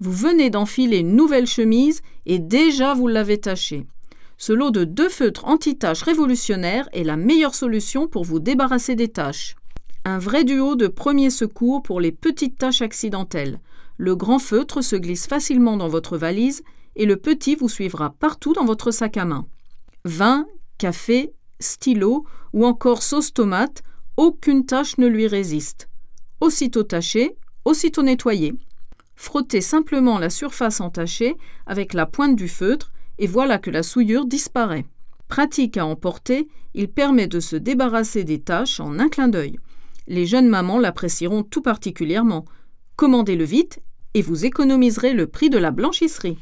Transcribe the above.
Vous venez d'enfiler une nouvelle chemise et déjà vous l'avez tachée. Ce lot de deux feutres anti-taches révolutionnaires est la meilleure solution pour vous débarrasser des taches. Un vrai duo de premier secours pour les petites taches accidentelles. Le grand feutre se glisse facilement dans votre valise et le petit vous suivra partout dans votre sac à main. Vin, café, stylo ou encore sauce tomate, aucune tache ne lui résiste. Aussitôt taché, aussitôt nettoyé. Frottez simplement la surface entachée avec la pointe du feutre et voilà que la souillure disparaît. Pratique à emporter, il permet de se débarrasser des taches en un clin d'œil. Les jeunes mamans l'apprécieront tout particulièrement. Commandez-le vite et vous économiserez le prix de la blanchisserie.